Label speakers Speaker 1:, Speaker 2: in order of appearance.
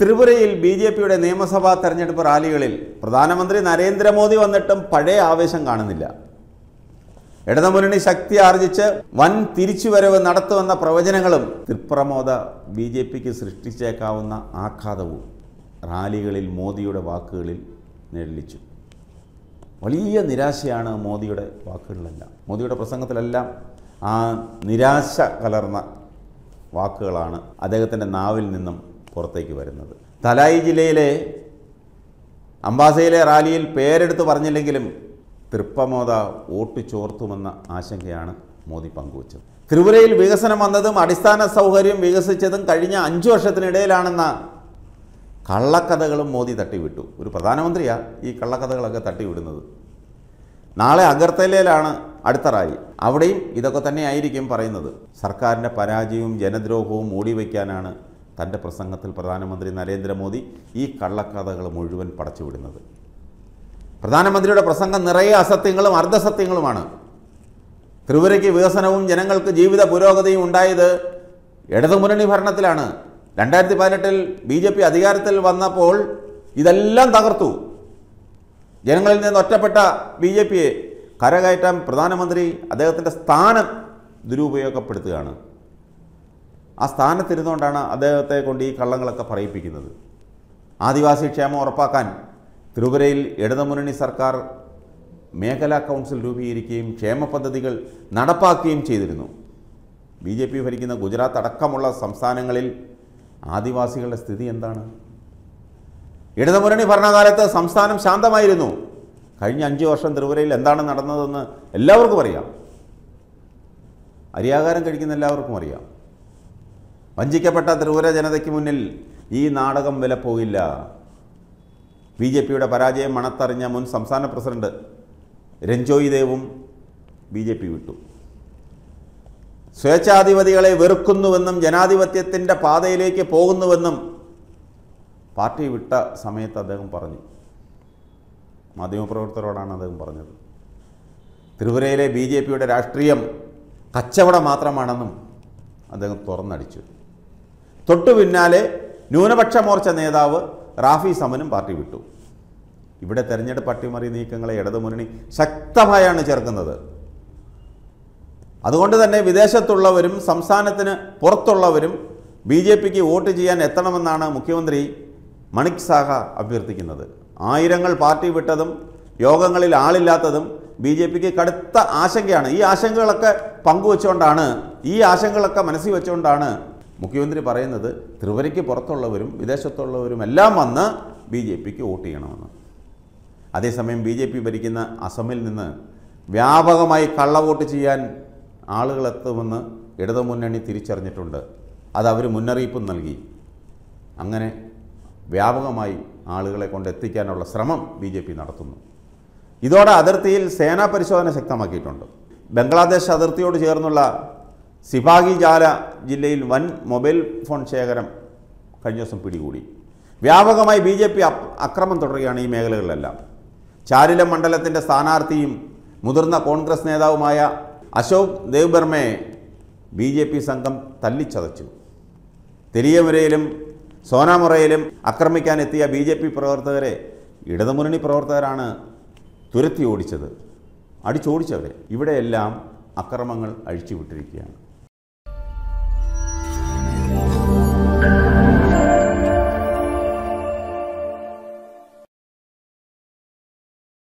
Speaker 1: ത്രിപുരയിൽ B J പിയുടെ നിയമസഭാ തെരഞ്ഞെടുപ്പ് റാലികളിൽ പ്രധാനമന്ത്രി നരേന്ദ്രമോദി വന്നിട്ടും പഴയ ആവേശം കാണുന്നില്ല ഇടതുമുന്നണി ശക്തി ആർജിച്ച് വൻ തിരിച്ചുവരവ് നടത്തുമെന്ന പ്രവചനങ്ങളും തൃപ്രമോദ ബി ജെ പിക്ക് സൃഷ്ടിച്ചേക്കാവുന്ന ആഘാതവും റാലികളിൽ മോദിയുടെ വാക്കുകളിൽ നിഴലിച്ചു വലിയ നിരാശയാണ് മോദിയുടെ വാക്കുകളിലെല്ലാം മോദിയുടെ പ്രസംഗത്തിലെല്ലാം ആ നിരാശ കലർന്ന വാക്കുകളാണ് അദ്ദേഹത്തിൻ്റെ നാവിൽ നിന്നും പുറത്തേക്ക് വരുന്നത് തലായി ജില്ലയിലെ അംബാസയിലെ റാലിയിൽ പേരെടുത്ത് പറഞ്ഞില്ലെങ്കിലും തൃപ്പമോദ വോട്ട് ചോർത്തുമെന്ന ആശങ്കയാണ് മോദി പങ്കുവച്ചത് ത്രിപുരയിൽ വികസനം വന്നതും അടിസ്ഥാന സൗകര്യം വികസിച്ചതും കഴിഞ്ഞ അഞ്ചു വർഷത്തിനിടയിലാണെന്ന കള്ളക്കഥകളും മോദി തട്ടിവിട്ടു ഒരു പ്രധാനമന്ത്രിയാണ് ഈ കള്ളക്കഥകളൊക്കെ തട്ടിവിടുന്നത് നാളെ അഗർത്തലയിലാണ് അടുത്ത റാലി അവിടെയും ഇതൊക്കെ തന്നെയായിരിക്കും പറയുന്നത് സർക്കാരിൻ്റെ പരാജയവും ജനദ്രോഹവും മൂടിവെക്കാനാണ് തൻ്റെ പ്രസംഗത്തിൽ പ്രധാനമന്ത്രി നരേന്ദ്രമോദി ഈ കള്ളക്കഥകൾ മുഴുവൻ പടച്ചുവിടുന്നത് പ്രധാനമന്ത്രിയുടെ പ്രസംഗം നിറയെ അസത്യങ്ങളും അർദ്ധസത്യങ്ങളുമാണ് ത്രിപുരയ്ക്ക് വികസനവും ജനങ്ങൾക്ക് ജീവിത പുരോഗതിയും ഉണ്ടായത് ഇടതുമുന്നണി ഭരണത്തിലാണ് രണ്ടായിരത്തി പതിനെട്ടിൽ ബി ജെ പി അധികാരത്തിൽ വന്നപ്പോൾ ഇതെല്ലാം തകർത്തു ജനങ്ങളിൽ നിന്ന് ഒറ്റപ്പെട്ട ബി ജെ പിയെ കരകയറ്റാൻ പ്രധാനമന്ത്രി അദ്ദേഹത്തിൻ്റെ സ്ഥാനം ദുരുപയോഗപ്പെടുത്തുകയാണ് ആ സ്ഥാനത്തിരുന്നുകൊണ്ടാണ് അദ്ദേഹത്തെ കൊണ്ട് ഈ കള്ളങ്ങളൊക്കെ പറയിപ്പിക്കുന്നത് ആദിവാസി ക്ഷേമം ഉറപ്പാക്കാൻ ത്രിപുരയിൽ ഇടതുമുന്നണി സർക്കാർ മേഖലാ കൗൺസിൽ രൂപീകരിക്കുകയും ക്ഷേമ പദ്ധതികൾ നടപ്പാക്കുകയും ചെയ്തിരുന്നു ബി ജെ പി ഭരിക്കുന്ന ഗുജറാത്ത് അടക്കമുള്ള സംസ്ഥാനങ്ങളിൽ ആദിവാസികളുടെ സ്ഥിതി എന്താണ് ഇടതുമുന്നണി ഭരണകാലത്ത് സംസ്ഥാനം ശാന്തമായിരുന്നു കഴിഞ്ഞ അഞ്ച് വർഷം ത്രിപുരയിൽ എന്താണ് നടന്നതെന്ന് എല്ലാവർക്കും അറിയാം അരിയാകാരം കഴിക്കുന്ന എല്ലാവർക്കും അറിയാം വഞ്ചിക്കപ്പെട്ട ത്രിപുര ജനതയ്ക്ക് മുന്നിൽ ഈ നാടകം വിലപ്പോകില്ല ബി ജെ പിയുടെ പരാജയം മണത്തറിഞ്ഞ മുൻ സംസ്ഥാന പ്രസിഡന്റ് രഞ്ജോയ് ദേവും ബി ജെ പി വിട്ടു സ്വേച്ഛാധിപതികളെ വെറുക്കുന്നുവെന്നും ജനാധിപത്യത്തിൻ്റെ പാതയിലേക്ക് പോകുന്നുവെന്നും പാർട്ടി വിട്ട സമയത്ത് അദ്ദേഹം പറഞ്ഞു മാധ്യമപ്രവർത്തകരോടാണ് അദ്ദേഹം പറഞ്ഞത് ത്രിപുരയിലെ ബി ജെ പിയുടെ രാഷ്ട്രീയം കച്ചവടം മാത്രമാണെന്നും അദ്ദേഹം തുറന്നടിച്ചു തൊട്ടു പിന്നാലെ ന്യൂനപക്ഷ മോർച്ച നേതാവ് റാഫി സമനും പാർട്ടി വിട്ടു ഇവിടെ തെരഞ്ഞെടുപ്പ് അട്ടിമറി നീക്കങ്ങളെ ഇടതുമുന്നണി ശക്തമായാണ് ചേർക്കുന്നത് അതുകൊണ്ട് തന്നെ വിദേശത്തുള്ളവരും സംസ്ഥാനത്തിന് പുറത്തുള്ളവരും ബി ജെ പിക്ക് വോട്ട് ചെയ്യാൻ എത്തണമെന്നാണ് മുഖ്യമന്ത്രി മണിക് സാഹ അഭ്യർത്ഥിക്കുന്നത് ആയിരങ്ങൾ പാർട്ടി വിട്ടതും യോഗങ്ങളിൽ ആളില്ലാത്തതും ബി ജെ പിക്ക് കടുത്ത ആശങ്കയാണ് ഈ ആശങ്കകളൊക്കെ പങ്കുവെച്ചുകൊണ്ടാണ് ഈ ആശങ്കകളൊക്കെ മനസ്സിൽ വെച്ചുകൊണ്ടാണ് മുഖ്യമന്ത്രി പറയുന്നത് ത്രിപുരയ്ക്ക് പുറത്തുള്ളവരും വിദേശത്തുള്ളവരും എല്ലാം വന്ന് ബി ജെ പിക്ക് വോട്ട് ചെയ്യണമെന്ന് അതേസമയം ബി ജെ പി ഭരിക്കുന്ന അസമിൽ നിന്ന് വ്യാപകമായി കള്ളവോട്ട് ചെയ്യാൻ ആളുകളെത്തുമെന്ന് ഇടതുമുന്നണി തിരിച്ചറിഞ്ഞിട്ടുണ്ട് അത് അവർ മുന്നറിയിപ്പും നൽകി അങ്ങനെ വ്യാപകമായി ആളുകളെ കൊണ്ട് എത്തിക്കാനുള്ള ശ്രമം ബി ജെ പി നടത്തുന്നു ഇതോടെ അതിർത്തിയിൽ സേനാ പരിശോധന ശക്തമാക്കിയിട്ടുണ്ട് ബംഗ്ലാദേശ് അതിർത്തിയോട് ചേർന്നുള്ള സിപാഹി ജാല ജില്ലയിൽ വൻ മൊബൈൽ ഫോൺ ശേഖരം കഴിഞ്ഞ ദിവസം പിടികൂടി വ്യാപകമായി ബി ജെ പി അക്രമം തുടരുകയാണ് ഈ മേഖലകളിലെല്ലാം ചാരിലം മണ്ഡലത്തിൻ്റെ സ്ഥാനാർത്ഥിയും മുതിർന്ന കോൺഗ്രസ് നേതാവുമായ അശോക് ദേവ്ബർമയെ ബി ജെ പി സംഘം തല്ലിച്ചതച്ചു തെരിയമുരയിലും സോനാമുറയിലും ആക്രമിക്കാനെത്തിയ ബി ജെ പി പ്രവർത്തകരെ ഇടതുമുന്നണി പ്രവർത്തകരാണ് തുരത്തി ഓടിച്ചത് അടിച്ചോടിച്ചവരെ ഇവിടെയെല്ലാം അക്രമങ്ങൾ അഴിച്ചുവിട്ടിരിക്കുകയാണ്